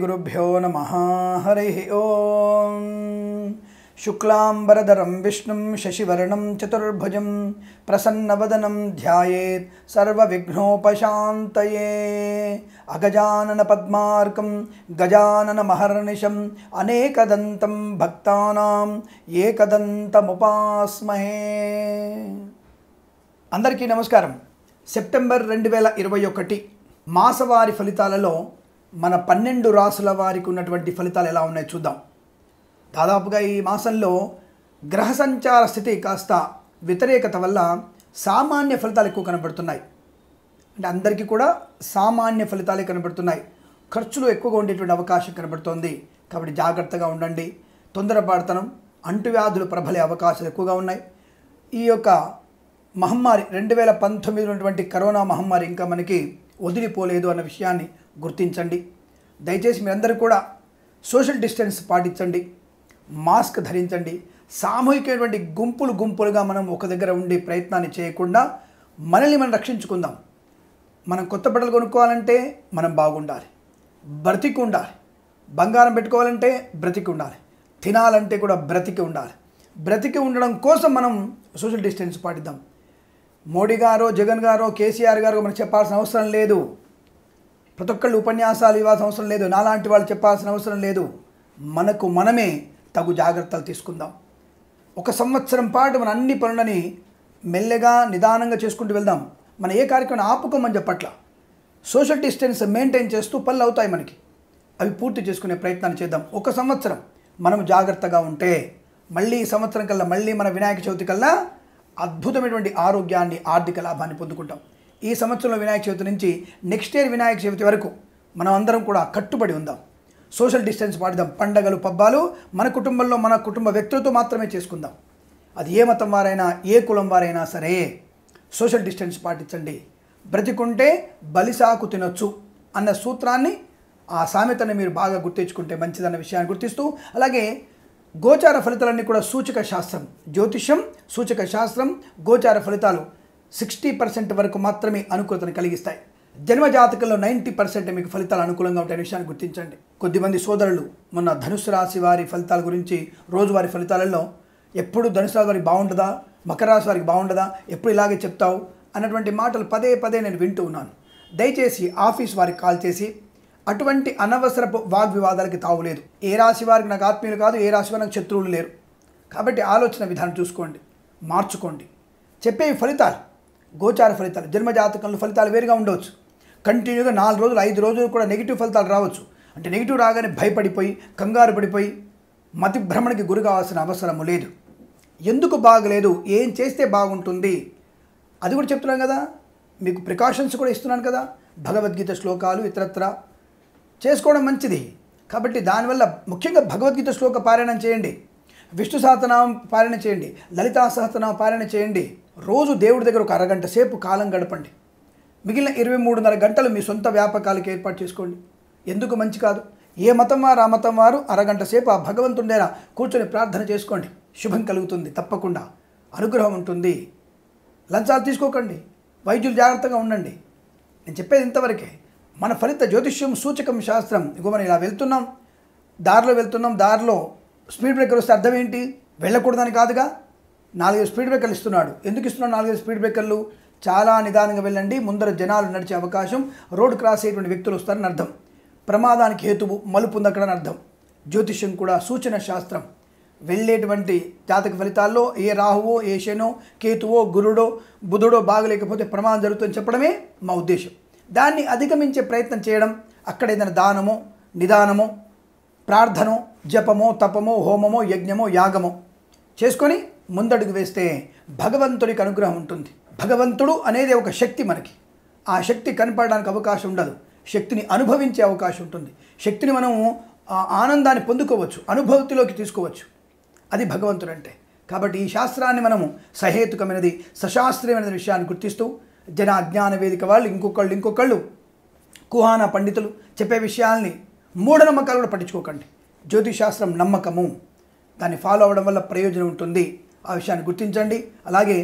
श्रीगुरुभ्यो नम हरि ओ शुक्लाम्बरधरं विष्णु शशिवर्ण चतुर्भुज प्रसन्नवदनं ध्यायेत् सर्वविघ्नोपशान्तये अगजाननपद्मार्कं गजाननमहर्निशम् अनेकदन्तं भक्तानाम् एकदन्तमुपास्महे अंदर की नमस्कार రెండు వేల ఇరవై ఒకటి మాసవారి మన పన్నెండు రాసుల వారికి ఉన్నటువంటి ఫలితాలు ఎలా ఉన్నాయో చూద్దాం దాదాపుగా ఈ మాసంలో గ్రహ సంచార స్థితి కాస్త వ్యతిరేకత వల్ల సామాన్య ఫలితాలు ఎక్కువ కనబడుతున్నాయి అంటే అందరికీ కూడా సామాన్య ఫలితాలే కనబడుతున్నాయి ఖర్చులు ఎక్కువగా ఉండేటువంటి అవకాశం కనబడుతోంది కాబట్టి జాగ్రత్తగా ఉండండి తొందరపాడుతనం అంటువ్యాధులు ప్రబలే అవకాశాలు ఎక్కువగా ఉన్నాయి ఈ యొక్క మహమ్మారి రెండు వేల పంతొమ్మిది ఉన్నటువంటి కరోనా మహమ్మారి ఇంకా మనకి వదిలిపోలేదు అన్న విషయాన్ని గుర్తించండి దయచేసి మీరందరూ కూడా సోషల్ డిస్టెన్స్ పాటించండి మాస్క్ ధరించండి సామూహికమైనటువంటి గుంపులు గుంపులుగా మనం ఒక దగ్గర ఉండే ప్రయత్నాన్ని చేయకుండా మనల్ని మనం రక్షించుకుందాం మనం కొత్త బట్టలు కొనుక్కోవాలంటే మనం బాగుండాలి బ్రతికి ఉండాలి బంగారం పెట్టుకోవాలంటే బ్రతికి ఉండాలి తినాలంటే కూడా బ్రతికి ఉండాలి బ్రతికి ఉండడం కోసం మనం సోషల్ డిస్టెన్స్ పాటిద్దాం మోడీ గారో జగన్ గారో కేసీఆర్ గారో మనం చెప్పాల్సిన అవసరం లేదు ప్రతి ఒక్కళ్ళు ఉపన్యాసాలు ఇవ్వాల్సిన అవసరం లేదు నాలాంటి వాళ్ళు చెప్పాల్సిన అవసరం లేదు మనకు మనమే తగు జాగ్రత్తలు తీసుకుందాం ఒక సంవత్సరం పాటు మన అన్ని పనులని మెల్లగా నిదానంగా చేసుకుంటూ వెళ్దాం మన ఏ కార్యక్రమం ఆపుకోమని చెప్పట్ల సోషల్ డిస్టెన్స్ మెయింటైన్ చేస్తూ పనులు అవుతాయి మనకి అవి పూర్తి చేసుకునే ప్రయత్నాన్ని చేద్దాం ఒక సంవత్సరం మనం జాగ్రత్తగా ఉంటే మళ్ళీ ఈ సంవత్సరం కల్లా మళ్ళీ మన వినాయక చవితి కల్లా అద్భుతమైనటువంటి ఆరోగ్యాన్ని ఆర్థిక లాభాన్ని పొందుకుంటాం ఈ సంవత్సరంలో వినాయక చవితి నుంచి నెక్స్ట్ ఇయర్ వినాయక చవితి వరకు మనం అందరం కూడా కట్టుబడి ఉందాం సోషల్ డిస్టెన్స్ పాటిద్దాం పండగలు పబ్బాలు మన కుటుంబంలో మన కుటుంబ వ్యక్తులతో మాత్రమే చేసుకుందాం అది ఏ మతం వారైనా ఏ కులం వారైనా సరే సోషల్ డిస్టెన్స్ పాటించండి బ్రతికుంటే బలిసాకు తినొచ్చు అన్న సూత్రాన్ని ఆ సామెతను మీరు బాగా గుర్తించుకుంటే మంచిదన్న విషయాన్ని గుర్తిస్తూ అలాగే గోచార ఫలితాలన్నీ కూడా సూచక శాస్త్రం జ్యోతిష్యం సూచక శాస్త్రం గోచార ఫలితాలు సిక్స్టీ పర్సెంట్ వరకు మాత్రమే అనుకూలతను కలిగిస్తాయి జన్మజాతకంలో నైంటీ పర్సెంట్ మీకు ఫలితాలు అనుకూలంగా ఉంటాయి విషయాన్ని గుర్తించండి కొద్దిమంది సోదరులు మొన్న ధనుసు రాశి వారి ఫలితాల గురించి రోజువారి ఫలితాలలో ఎప్పుడు ధనుసు రాశి వారికి బాగుంటుందా మకర రాశి వారికి బాగుండదా ఎప్పుడు ఇలాగే చెప్తావు అన్నటువంటి మాటలు పదే పదే నేను వింటూ ఉన్నాను దయచేసి ఆఫీస్ వారికి కాల్ చేసి అటువంటి అనవసరపు వాగ్వివాదాలకి తావులేదు ఏ రాశి వారికి నాకు ఆత్మీయులు కాదు ఏ రాశి వారికి నాకు శత్రువులు లేరు కాబట్టి ఆలోచన విధానం చూసుకోండి మార్చుకోండి చెప్పే ఫలితాలు గోచార ఫలితాలు జన్మజాతకంలో ఫలితాలు వేరుగా ఉండవచ్చు కంటిన్యూగా నాలుగు రోజులు ఐదు రోజులు కూడా నెగిటివ్ ఫలితాలు రావచ్చు అంటే నెగిటివ్ రాగానే భయపడిపోయి కంగారు పడిపోయి మతిభ్రమణకి గురి కావాల్సిన అవసరము లేదు ఎందుకు బాగలేదు ఏం చేస్తే బాగుంటుంది అది కూడా చెప్తున్నాను కదా మీకు ప్రికాషన్స్ కూడా ఇస్తున్నాను కదా భగవద్గీత శ్లోకాలు ఇతరత్ర చేసుకోవడం మంచిది కాబట్టి దానివల్ల ముఖ్యంగా భగవద్గీత శ్లోక పారాయణం చేయండి విష్ణు సహతనామం పారాయణ చేయండి లలితా సహతనామం పారాయణ చేయండి రోజు దేవుడి దగ్గర ఒక అరగంట సేపు కాలం గడపండి మిగిలిన ఇరవై మూడున్నర గంటలు మీ సొంత వ్యాపకాలకు ఏర్పాటు చేసుకోండి ఎందుకు మంచి కాదు ఏ మతం వారు ఆ మతం వారు అరగంట సేపు ఆ భగవంతుండేలా కూర్చొని ప్రార్థన చేసుకోండి శుభం కలుగుతుంది తప్పకుండా అనుగ్రహం ఉంటుంది లంచాలు తీసుకోకండి వైద్యులు జాగ్రత్తగా ఉండండి నేను చెప్పేది ఇంతవరకే మన ఫలిత జ్యోతిష్యం సూచకం శాస్త్రం ఇగో మనం ఇలా వెళ్తున్నాం దారిలో వెళ్తున్నాం దారిలో స్పీడ్ బ్రేకర్ వస్తే అర్థం ఏంటి వెళ్ళకూడదని కాదుగా నాలుగైదు స్పీడ్ బ్రేకర్లు ఇస్తున్నాడు ఎందుకు ఇస్తున్నాడు నాలుగైదు స్పీడ్ బ్రేకర్లు చాలా నిదానంగా వెళ్ళండి ముందర జనాలు నడిచే అవకాశం రోడ్ క్రాస్ అయ్యేటువంటి వ్యక్తులు వస్తారని అర్థం ప్రమాదానికి హేతువు మలుపు ఉందక్కడని అర్థం జ్యోతిష్యం కూడా సూచన శాస్త్రం వెళ్ళేటువంటి జాతక ఫలితాల్లో ఏ రాహువో ఏ శనో కేతువో గురుడో బుధుడో బాగలేకపోతే ప్రమాదం జరుగుతుందని చెప్పడమే మా ఉద్దేశం దాన్ని అధిగమించే ప్రయత్నం చేయడం అక్కడ ఏదైనా దానమో నిదానమో ప్రార్థనో జపమో తపమో హోమమో యజ్ఞమో యాగమో చేసుకొని ముందడుగు వేస్తే భగవంతుడికి అనుగ్రహం ఉంటుంది భగవంతుడు అనేది ఒక శక్తి మనకి ఆ శక్తి కనపడడానికి అవకాశం ఉండదు శక్తిని అనుభవించే అవకాశం ఉంటుంది శక్తిని మనం ఆనందాన్ని పొందుకోవచ్చు అనుభవతిలోకి తీసుకోవచ్చు అది భగవంతుడు అంటే కాబట్టి ఈ శాస్త్రాన్ని మనము సహేతుకమైనది సశాస్త్రీయమైన విషయాన్ని గుర్తిస్తూ జన అజ్ఞాన వేదిక వాళ్ళు ఇంకొకళ్ళు ఇంకొకళ్ళు కుహాన పండితులు చెప్పే విషయాల్ని మూఢనమ్మకాలు కూడా పట్టించుకోకండి జ్యోతిశాస్త్రం నమ్మకము దాన్ని ఫాలో అవ్వడం వల్ల ప్రయోజనం ఉంటుంది ఆ విషయాన్ని గుర్తించండి అలాగే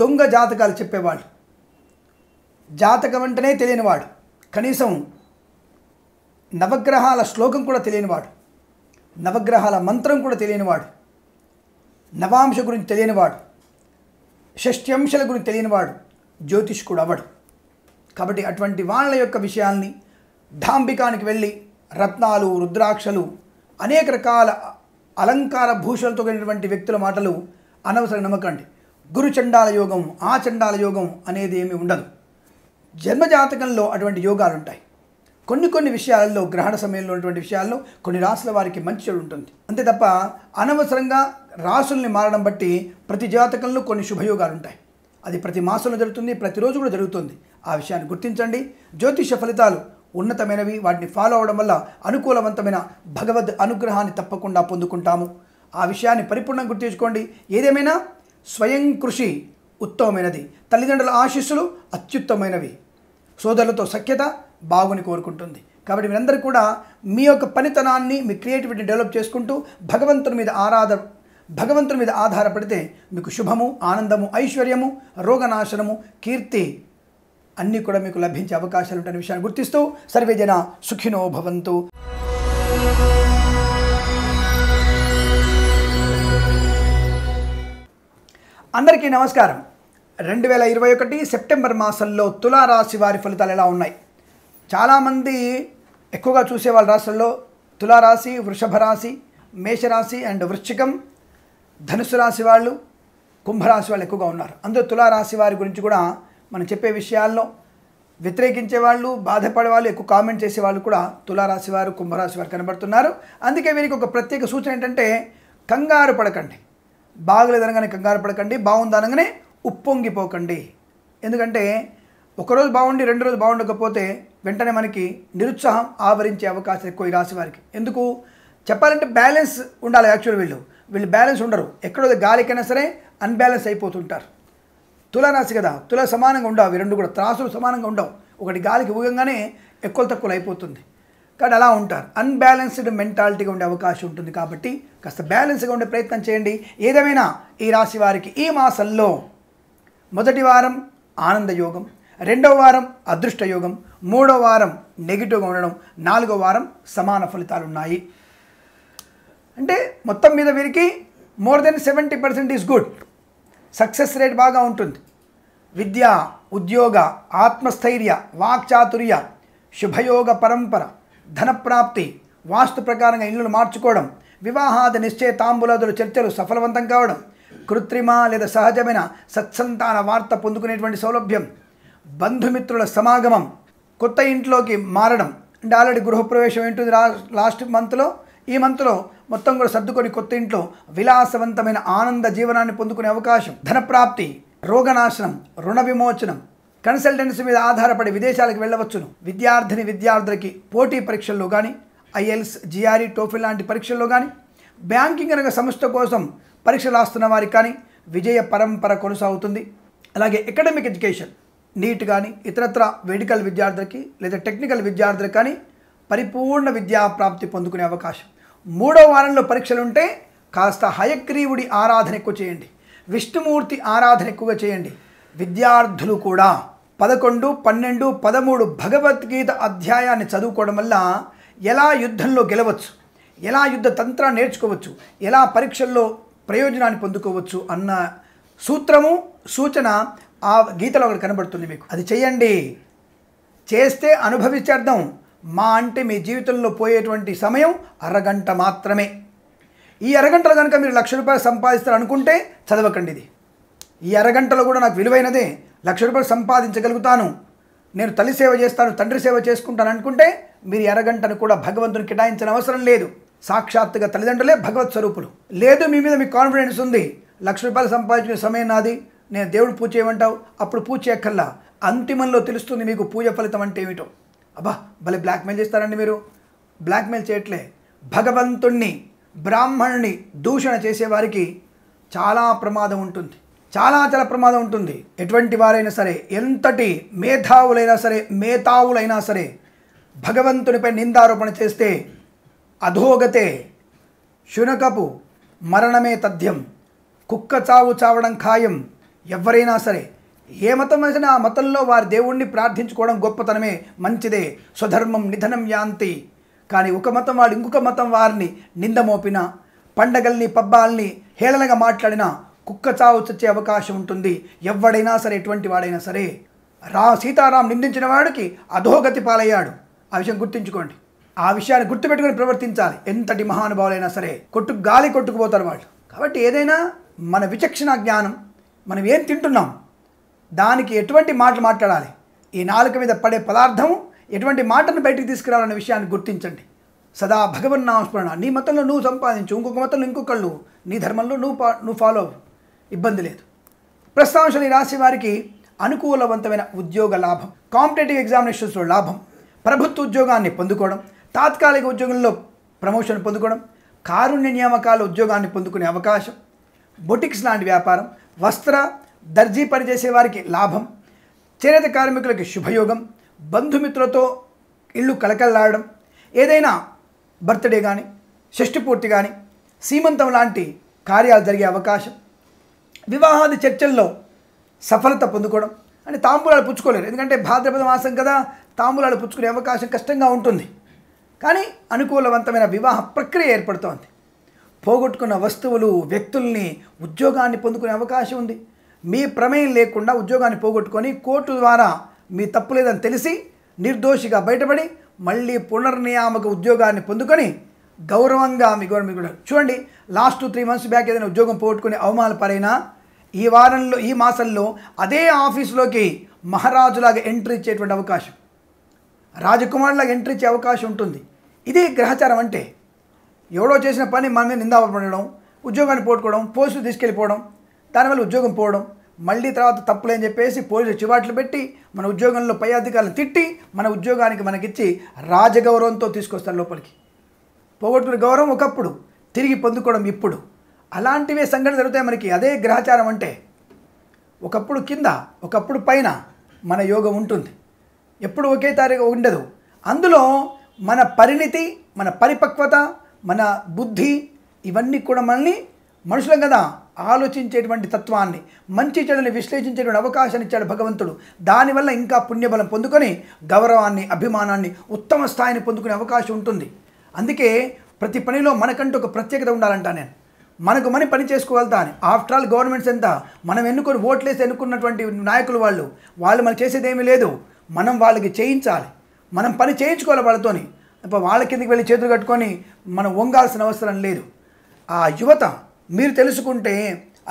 దొంగ జాతకాలు చెప్పేవాడు జాతకం అంటేనే తెలియనివాడు కనీసం నవగ్రహాల శ్లోకం కూడా తెలియనివాడు నవగ్రహాల మంత్రం కూడా తెలియనివాడు నవాంశ గురించి తెలియనివాడు షష్ట్యంశల గురించి తెలియనివాడు కూడా అవ్వడు కాబట్టి అటువంటి వాళ్ళ యొక్క విషయాల్ని ఢాంబికానికి వెళ్ళి రత్నాలు రుద్రాక్షలు అనేక రకాల అలంకార భూషణతో కలిగినటువంటి వ్యక్తుల మాటలు అనవసరం నమ్మకండి గురు చండాల యోగం ఆ చండాల యోగం అనేది ఏమీ ఉండదు జన్మజాతకంలో అటువంటి యోగాలు ఉంటాయి కొన్ని కొన్ని విషయాలలో గ్రహణ సమయంలో ఉన్నటువంటి విషయాల్లో కొన్ని రాసుల వారికి మంచి చెడు ఉంటుంది అంతే తప్ప అనవసరంగా రాసుల్ని మారడం బట్టి ప్రతి జాతకంలో కొన్ని శుభయోగాలు ఉంటాయి అది ప్రతి మాసంలో జరుగుతుంది ప్రతిరోజు కూడా జరుగుతుంది ఆ విషయాన్ని గుర్తించండి జ్యోతిష ఫలితాలు ఉన్నతమైనవి వాటిని ఫాలో అవడం వల్ల అనుకూలవంతమైన భగవద్ అనుగ్రహాన్ని తప్పకుండా పొందుకుంటాము ఆ విషయాన్ని పరిపూర్ణంగా గుర్తించుకోండి ఏదేమైనా స్వయం కృషి ఉత్తమమైనది తల్లిదండ్రుల ఆశీస్సులు అత్యుత్తమైనవి సోదరులతో సఖ్యత బాగుని కోరుకుంటుంది కాబట్టి మీరందరూ కూడా మీ యొక్క పనితనాన్ని మీ క్రియేటివిటీ డెవలప్ చేసుకుంటూ భగవంతుని మీద ఆరాధ భగవంతుని మీద ఆధారపడితే మీకు శుభము ఆనందము ఐశ్వర్యము రోగనాశనము కీర్తి అన్నీ కూడా మీకు లభించే అవకాశాలు ఉంటున్న విషయాన్ని గుర్తిస్తూ సర్వేజన సుఖినో భవంతు అందరికీ నమస్కారం రెండు వేల ఇరవై ఒకటి సెప్టెంబర్ మాసంలో తులారాశి వారి ఫలితాలు ఎలా ఉన్నాయి చాలామంది ఎక్కువగా చూసే వాళ్ళ రాశుల్లో తులారాశి వృషభ రాశి మేషరాశి అండ్ వృశ్చికం ధనుసు రాశి వాళ్ళు కుంభరాశి వాళ్ళు ఎక్కువగా ఉన్నారు అందులో తులారాశి వారి గురించి కూడా మనం చెప్పే విషయాల్లో వ్యతిరేకించే వాళ్ళు బాధపడే వాళ్ళు ఎక్కువ కామెంట్ చేసే వాళ్ళు కూడా తులారాశి వారు కుంభరాశి వారు కనబడుతున్నారు అందుకే వీరికి ఒక ప్రత్యేక సూచన ఏంటంటే కంగారు పడకండి బాగలేదనగానే కంగారు పడకండి బాగుందనగానే ఉప్పొంగిపోకండి ఎందుకంటే ఒకరోజు బాగుండి రెండు రోజులు బాగుండకపోతే వెంటనే మనకి నిరుత్సాహం ఆవరించే అవకాశం ఎక్కువ ఈ రాశి వారికి ఎందుకు చెప్పాలంటే బ్యాలెన్స్ ఉండాలి యాక్చువల్ వీళ్ళు వీళ్ళు బ్యాలెన్స్ ఉండరు ఎక్కడో గాలికైనా సరే అన్బ్యాలెన్స్ అయిపోతుంటారు తులారాశి కదా తుల సమానంగా ఉండవు అవి రెండు కూడా త్రాసులు సమానంగా ఉండవు ఒకటి గాలికి ఊగంగానే ఎక్కువ తక్కువలు అయిపోతుంది కానీ అలా ఉంటారు అన్బ్యాలెన్స్డ్ మెంటాలిటీగా ఉండే అవకాశం ఉంటుంది కాబట్టి కాస్త బ్యాలెన్స్గా ఉండే ప్రయత్నం చేయండి ఏదేమైనా ఈ రాశి వారికి ఈ మాసంలో మొదటి వారం ఆనంద యోగం రెండవ వారం అదృష్ట యోగం మూడో వారం నెగిటివ్గా ఉండడం నాలుగో వారం సమాన ఫలితాలు ఉన్నాయి అంటే మొత్తం మీద వీరికి more than seventy percent is good success rate బాగా ఉంటుంది విద్య ఉద్యోగ ఆత్మస్థైర్య వాక్చాతుర్య శుభయోగ పరంపర ధనప్రాప్తి వాస్తు ప్రకారంగా ఇళ్లను మార్చుకోవడం వివాహాది నిశ్చయ తాంబులాదుల చర్చలు సఫలవంతం కావడం కృత్రిమ లేదా సహజమైన సత్సంతాన వార్త పొందుకునేటువంటి సౌలభ్యం బంధుమిత్రుల సమాగమం కొత్త ఇంట్లోకి మారడం అంటే ఆల్రెడీ గృహప్రవేశం ఏంటుంది లాస్ట్ మంత్లో ఈ మంత్లో మొత్తం కూడా సర్దుకొని కొత్త ఇంట్లో విలాసవంతమైన ఆనంద జీవనాన్ని పొందుకునే అవకాశం ధనప్రాప్తి రోగనాశనం రుణ విమోచనం కన్సల్టెన్సీ మీద ఆధారపడి విదేశాలకు వెళ్ళవచ్చును విద్యార్థిని విద్యార్థులకి పోటీ పరీక్షల్లో కానీ ఐఎల్స్ జిఆర్ఈ టోఫిల్ లాంటి పరీక్షల్లో కానీ బ్యాంకింగ్ రంగ సంస్థ కోసం పరీక్షలు రాస్తున్న వారికి కానీ విజయ పరంపర కొనసాగుతుంది అలాగే అకాడమిక్ ఎడ్యుకేషన్ నీట్ కానీ ఇతరత్ర వెడికల్ విద్యార్థులకి లేదా టెక్నికల్ విద్యార్థులకు కానీ పరిపూర్ణ విద్యా ప్రాప్తి పొందుకునే అవకాశం మూడో వారంలో పరీక్షలుంటే కాస్త హయగ్రీవుడి ఆరాధన ఎక్కువ చేయండి విష్ణుమూర్తి ఆరాధన ఎక్కువగా చేయండి విద్యార్థులు కూడా పదకొండు పన్నెండు పదమూడు భగవద్గీత అధ్యాయాన్ని చదువుకోవడం వల్ల ఎలా యుద్ధంలో గెలవచ్చు ఎలా యుద్ధ తంత్రాన్ని నేర్చుకోవచ్చు ఎలా పరీక్షల్లో ప్రయోజనాన్ని పొందుకోవచ్చు అన్న సూత్రము సూచన ఆ గీతలో ఒకటి కనబడుతుంది మీకు అది చేయండి చేస్తే అనుభవించేద్దాం మా అంటే మీ జీవితంలో పోయేటువంటి సమయం అరగంట మాత్రమే ఈ అరగంటలో కనుక మీరు లక్ష రూపాయలు సంపాదిస్తారు అనుకుంటే చదవకండి ఇది ఈ అరగంటలో కూడా నాకు విలువైనదే లక్ష రూపాయలు సంపాదించగలుగుతాను నేను తల్లి సేవ చేస్తాను తండ్రి సేవ చేసుకుంటాను అనుకుంటే మీరు అరగంటను కూడా భగవంతుని కేటాయించిన అవసరం లేదు సాక్షాత్తుగా తల్లిదండ్రులే భగవత్ స్వరూపులు లేదు మీ మీద మీకు కాన్ఫిడెన్స్ ఉంది లక్ష రూపాయలు సంపాదించిన సమయం నాది నేను దేవుడు పూజ చేయమంటావు అప్పుడు పూజ చేయక్కల్లా అంతిమంలో తెలుస్తుంది మీకు పూజ ఫలితం అంటే ఏమిటో అబ్బా భలే బ్లాక్మెయిల్ చేస్తారండి మీరు బ్లాక్మెయిల్ చేయట్లే భగవంతుణ్ణి బ్రాహ్మణుని దూషణ చేసేవారికి చాలా ప్రమాదం ఉంటుంది చాలా చాలా ప్రమాదం ఉంటుంది ఎటువంటి వారైనా సరే ఎంతటి మేధావులైనా సరే మేధావులైనా సరే భగవంతునిపై నిందారోపణ చేస్తే అధోగతే శునకపు మరణమే తథ్యం కుక్క చావు చావడం ఖాయం ఎవరైనా సరే ఏ మతం వేసినా ఆ మతంలో వారి దేవుణ్ణి ప్రార్థించుకోవడం గొప్పతనమే మంచిదే స్వధర్మం నిధనం యాంతి కానీ ఒక మతం వాడు ఇంకొక మతం వారిని నింద మోపిన పండగల్ని పబ్బాల్ని హేళనగా మాట్లాడినా కుక్క చావు చచ్చే అవకాశం ఉంటుంది ఎవడైనా సరే ఎటువంటి వాడైనా సరే రా సీతారాం నిందించిన వాడికి అధోగతి పాలయ్యాడు ఆ విషయం గుర్తుంచుకోండి ఆ విషయాన్ని గుర్తుపెట్టుకుని ప్రవర్తించాలి ఎంతటి మహానుభావులైనా సరే కొట్టు గాలి కొట్టుకుపోతారు వాళ్ళు కాబట్టి ఏదైనా మన విచక్షణ జ్ఞానం మనం ఏం తింటున్నాం దానికి ఎటువంటి మాటలు మాట్లాడాలి ఈ నాలుక మీద పడే పదార్థం ఎటువంటి మాటను బయటికి తీసుకురావాలనే విషయాన్ని గుర్తించండి సదా భగవన్ నామస్మరణ నీ మతంలో నువ్వు సంపాదించు ఇంకొక మతంలో ఇంకొకళ్ళు నీ ధర్మంలో నువ్వు పా నువ్వు ఫాలో ఇబ్బంది లేదు ప్రస్తావించిన రాశి వారికి అనుకూలవంతమైన ఉద్యోగ లాభం కాంపిటేటివ్ ఎగ్జామినేషన్స్లో లాభం ప్రభుత్వ ఉద్యోగాన్ని పొందుకోవడం తాత్కాలిక ఉద్యోగంలో ప్రమోషన్ పొందుకోవడం కారుణ్య నియామకాల ఉద్యోగాన్ని పొందుకునే అవకాశం బొటిక్స్ లాంటి వ్యాపారం వస్త్ర దర్జీ పనిచేసే వారికి లాభం చేనేత కార్మికులకి శుభయోగం బంధుమిత్రులతో ఇళ్ళు కలకల్లాడడం ఏదైనా బర్త్డే కానీ పూర్తి కానీ సీమంతం లాంటి కార్యాలు జరిగే అవకాశం వివాహాది చర్చల్లో సఫలత పొందుకోవడం అని తాంబూలాలు పుచ్చుకోలేరు ఎందుకంటే భాద్రపద మాసం కదా తాంబూలాలు పుచ్చుకునే అవకాశం కష్టంగా ఉంటుంది కానీ అనుకూలవంతమైన వివాహ ప్రక్రియ ఏర్పడుతోంది పోగొట్టుకున్న వస్తువులు వ్యక్తుల్ని ఉద్యోగాన్ని పొందుకునే అవకాశం ఉంది మీ ప్రమేయం లేకుండా ఉద్యోగాన్ని పోగొట్టుకొని కోర్టు ద్వారా మీ తప్పు లేదని తెలిసి నిర్దోషిగా బయటపడి మళ్ళీ పునర్నియామక ఉద్యోగాన్ని పొందుకొని గౌరవంగా మీ గవర్నమెంట్ కూడా చూడండి లాస్ట్ త్రీ మంత్స్ బ్యాక్ ఏదైనా ఉద్యోగం పోగొట్టుకుని అవమాన పరైనా ఈ వారంలో ఈ మాసంలో అదే ఆఫీసులోకి మహారాజులాగా ఎంట్రీ ఇచ్చేటువంటి అవకాశం రాజకుమారులాగా ఎంట్రీ ఇచ్చే అవకాశం ఉంటుంది ఇది గ్రహచారం అంటే ఎవడో చేసిన పని మన మీద నిందాపడడం ఉద్యోగాన్ని పోట్టుకోవడం పోస్టులు తీసుకెళ్ళిపోవడం దానివల్ల ఉద్యోగం పోవడం మళ్ళీ తర్వాత తప్పులేని చెప్పేసి పోలీసులు చివాట్లు పెట్టి మన ఉద్యోగంలో పై అధికారులు తిట్టి మన ఉద్యోగానికి మనకిచ్చి రాజగౌరవంతో తీసుకొస్తారు లోపలికి పోగొట్టుకున్న గౌరవం ఒకప్పుడు తిరిగి పొందుకోవడం ఇప్పుడు అలాంటివే సంఘటన జరుగుతాయి మనకి అదే గ్రహచారం అంటే ఒకప్పుడు కింద ఒకప్పుడు పైన మన యోగం ఉంటుంది ఎప్పుడు ఒకే తారీఖు ఉండదు అందులో మన పరిణితి మన పరిపక్వత మన బుద్ధి ఇవన్నీ కూడా మనల్ని మనుషులం కదా ఆలోచించేటువంటి తత్వాన్ని మంచి చెడుని విశ్లేషించేటువంటి అవకాశాన్ని ఇచ్చాడు భగవంతుడు దానివల్ల ఇంకా పుణ్యబలం పొందుకొని గౌరవాన్ని అభిమానాన్ని ఉత్తమ స్థాయిని పొందుకునే అవకాశం ఉంటుంది అందుకే ప్రతి పనిలో మనకంటూ ఒక ప్రత్యేకత ఉండాలంటా నేను మనకు మని పని చేసుకోగలుగుతా అని ఆఫ్టర్ ఆల్ గవర్నమెంట్స్ ఎంత మనం ఎన్నుకొని ఓట్లేసి ఎన్నుకున్నటువంటి నాయకులు వాళ్ళు వాళ్ళు మనం చేసేదేమీ లేదు మనం వాళ్ళకి చేయించాలి మనం పని చేయించుకోవాలి వాళ్ళతోని వాళ్ళ కిందకి వెళ్ళి చేతులు కట్టుకొని మనం వంగాల్సిన అవసరం లేదు ఆ యువత మీరు తెలుసుకుంటే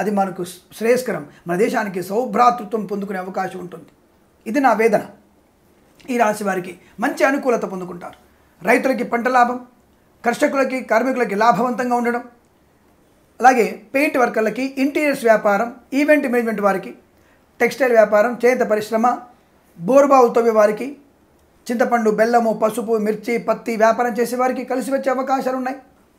అది మనకు శ్రేయస్కరం మన దేశానికి సౌభ్రాతృత్వం పొందుకునే అవకాశం ఉంటుంది ఇది నా వేదన ఈ రాశి వారికి మంచి అనుకూలత పొందుకుంటారు రైతులకి పంట లాభం కర్షకులకి కార్మికులకి లాభవంతంగా ఉండడం అలాగే పెయింట్ వర్కర్లకి ఇంటీరియర్స్ వ్యాపారం ఈవెంట్ మేనేజ్మెంట్ వారికి టెక్స్టైల్ వ్యాపారం చేత పరిశ్రమ బోర్బావు తవ్వే వారికి చింతపండు బెల్లము పసుపు మిర్చి పత్తి వ్యాపారం చేసే వారికి కలిసి వచ్చే అవకాశాలు ఉన్నాయి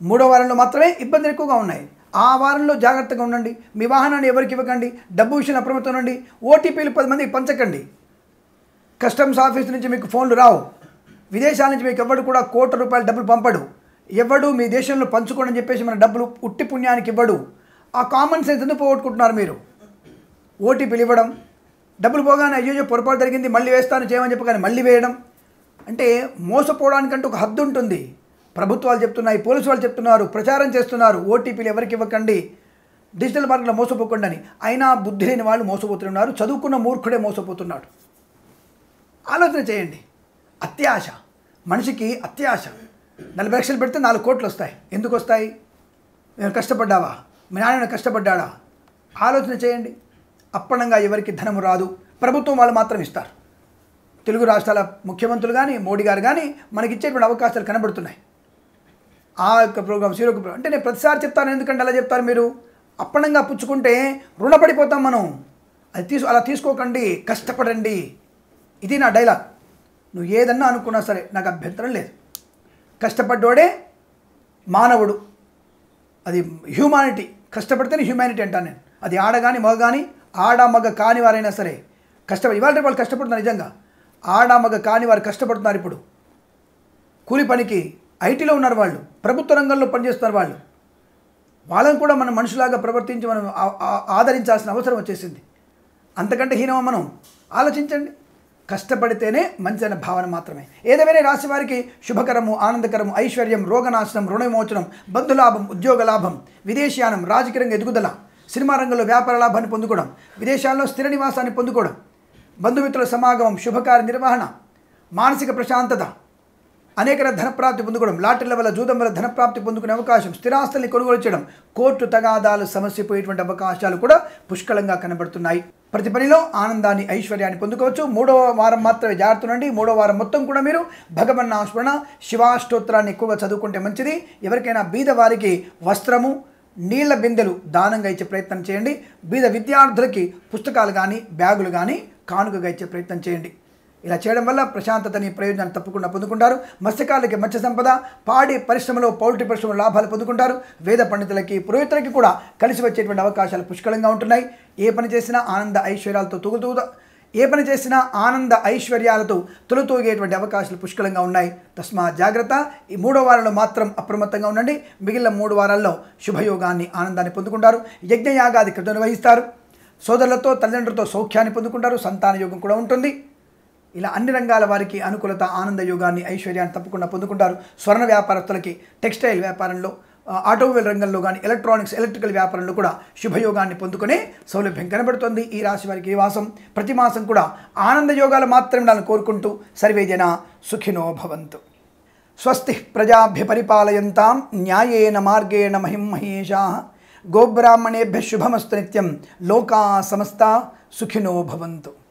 మూడో వారంలో మాత్రమే ఇబ్బందులు ఎక్కువగా ఉన్నాయి ఆ వారంలో జాగ్రత్తగా ఉండండి మీ వాహనాన్ని ఎవరికి ఇవ్వకండి డబ్బు విషయం అప్రమత్తం ఉండండి ఓటీపీలు పది మందికి పంచకండి కస్టమ్స్ ఆఫీస్ నుంచి మీకు ఫోన్లు రావు విదేశాల నుంచి మీకు ఎవడు కూడా కోట్ల రూపాయల డబ్బులు పంపడు ఎవడు మీ దేశంలో అని చెప్పేసి మన డబ్బులు ఉట్టి పుణ్యానికి ఇవ్వడు ఆ కామన్ సెన్స్ ఎందుకు పోగొట్టుకుంటున్నారు మీరు ఓటీపీలు ఇవ్వడం డబ్బులు పోగానే అయ్యో పొరపాటు జరిగింది మళ్ళీ వేస్తాను చేయమని చెప్పగానే మళ్ళీ వేయడం అంటే మోసపోవడానికంటూ ఒక హద్దు ఉంటుంది ప్రభుత్వాలు చెప్తున్నాయి పోలీసు వాళ్ళు చెప్తున్నారు ప్రచారం చేస్తున్నారు ఓటీపీలు ఎవరికి ఇవ్వకండి డిజిటల్ మార్కెట్లో మోసపోకుండా అని అయినా బుద్ధి లేని వాళ్ళు మోసపోతున్నారు చదువుకున్న మూర్ఖుడే మోసపోతున్నాడు ఆలోచన చేయండి అత్యాశ మనిషికి అత్యాశ నలభై లక్షలు పెడితే నాలుగు కోట్లు వస్తాయి ఎందుకు వస్తాయి మేము కష్టపడ్డావా మీ నాన్న కష్టపడ్డాడా ఆలోచన చేయండి అప్పణంగా ఎవరికి ధనము రాదు ప్రభుత్వం వాళ్ళు మాత్రం ఇస్తారు తెలుగు రాష్ట్రాల ముఖ్యమంత్రులు కానీ మోడీ గారు కానీ మనకిచ్చేటువంటి అవకాశాలు కనబడుతున్నాయి ఆ యొక్క ప్రోగ్రామ్ సీరో ప్రోగ్రామ్ అంటే నేను ప్రతిసారి చెప్తాను ఎందుకంటే అలా చెప్తారు మీరు అప్పణంగా పుచ్చుకుంటే రుణపడిపోతాం మనం అది తీసు అలా తీసుకోకండి కష్టపడండి ఇది నా డైలాగ్ నువ్వు ఏదన్నా అనుకున్నా సరే నాకు అభ్యంతరం లేదు కష్టపడ్డోడే మానవుడు అది హ్యూమానిటీ కష్టపడితేనే హ్యూమానిటీ అంటాను నేను అది ఆడ కానీ మగ కానీ ఆడ మగ కాని వారైనా సరే కష్టపడి ఇవాళ వాళ్ళు కష్టపడుతున్నారు నిజంగా ఆడ మగ కాని వారు కష్టపడుతున్నారు ఇప్పుడు కూలి పనికి ఐటీలో ఉన్నారు వాళ్ళు ప్రభుత్వ రంగంలో పనిచేస్తున్నారు వాళ్ళు వాళ్ళని కూడా మనం మనుషులాగా ప్రవర్తించి మనం ఆదరించాల్సిన అవసరం వచ్చేసింది అంతకంటే హీనమా మనం ఆలోచించండి కష్టపడితేనే మంచి అనే భావన మాత్రమే ఏదేమైనా రాశి వారికి శుభకరము ఆనందకరము ఐశ్వర్యం రోగనాశనం రుణవిమోచనం బంధులాభం ఉద్యోగ లాభం విదేశీయానం రాజకీయంగా ఎదుగుదల సినిమా రంగంలో వ్యాపార లాభాన్ని పొందుకోవడం విదేశాల్లో స్థిర నివాసాన్ని పొందుకోవడం బంధుమిత్రుల సమాగమం శుభకార్య నిర్వహణ మానసిక ప్రశాంతత అనేక ధనప్రాప్తి పొందుకోవడం లాటరీల వల్ల జూదం వల్ల ధనప్రాప్తి పొందుకునే అవకాశం స్థిరాస్తుల్ని కొనుగోలు చేయడం కోర్టు తగాదాలు సమస్య పోయేటువంటి అవకాశాలు కూడా పుష్కలంగా కనబడుతున్నాయి ప్రతి పనిలో ఆనందాన్ని ఐశ్వర్యాన్ని పొందుకోవచ్చు మూడవ వారం మాత్రమే జాగ్రత్త నుండి మూడవ వారం మొత్తం కూడా మీరు ఆస్మరణ శివాష్టోత్రాన్ని ఎక్కువగా చదువుకుంటే మంచిది ఎవరికైనా బీద వారికి వస్త్రము నీళ్ల బిందెలు దానంగా ఇచ్చే ప్రయత్నం చేయండి బీద విద్యార్థులకి పుస్తకాలు కానీ బ్యాగులు కానీ కానుకగా ఇచ్చే ప్రయత్నం చేయండి ఇలా చేయడం వల్ల ప్రశాంతతని ప్రయోజనాన్ని తప్పకుండా పొందుకుంటారు మత్స్యకారులకి మత్స్య సంపద పాడి పరిశ్రమలో పౌల్ట్రీ పరిశ్రమలో లాభాలు పొందుకుంటారు వేద పండితులకి పురోహితులకి కూడా కలిసి వచ్చేటువంటి అవకాశాలు పుష్కలంగా ఉంటున్నాయి ఏ పని చేసినా ఆనంద ఐశ్వర్యాలతో తూగుతూ ఏ పని చేసినా ఆనంద ఐశ్వర్యాలతో తొలుతూగేటువంటి అవకాశాలు పుష్కలంగా ఉన్నాయి తస్మా జాగ్రత్త ఈ మూడో వారంలో మాత్రం అప్రమత్తంగా ఉండండి మిగిలిన మూడు వారాల్లో శుభయోగాన్ని ఆనందాన్ని పొందుకుంటారు యజ్ఞయాగాది కృత నిర్వహిస్తారు సోదరులతో తల్లిదండ్రులతో సౌఖ్యాన్ని పొందుకుంటారు సంతాన యోగం కూడా ఉంటుంది ఇలా అన్ని రంగాల వారికి అనుకూలత ఆనంద యోగాన్ని ఐశ్వర్యాన్ని తప్పకుండా పొందుకుంటారు స్వర్ణ వ్యాపారస్తులకి టెక్స్టైల్ వ్యాపారంలో ఆటోమొబైల్ రంగంలో కానీ ఎలక్ట్రానిక్స్ ఎలక్ట్రికల్ వ్యాపారంలో కూడా శుభయోగాన్ని పొందుకునే సౌలభ్యం కనబడుతుంది ఈ రాశి వారికి ఈ వాసం ప్రతి మాసం కూడా ఆనంద యోగాలు మాత్రమే నన్ను కోరుకుంటూ సర్వేజన సుఖినో భవంతు స్వస్తి ప్రజాభ్య పరిపాలయంతాం న్యాయేన మార్గేణ మహిం మహేషా గోబ్రాహ్మణేభ్య శుభమస్తు నిత్యం లోకా సమస్త సుఖినో భవంతు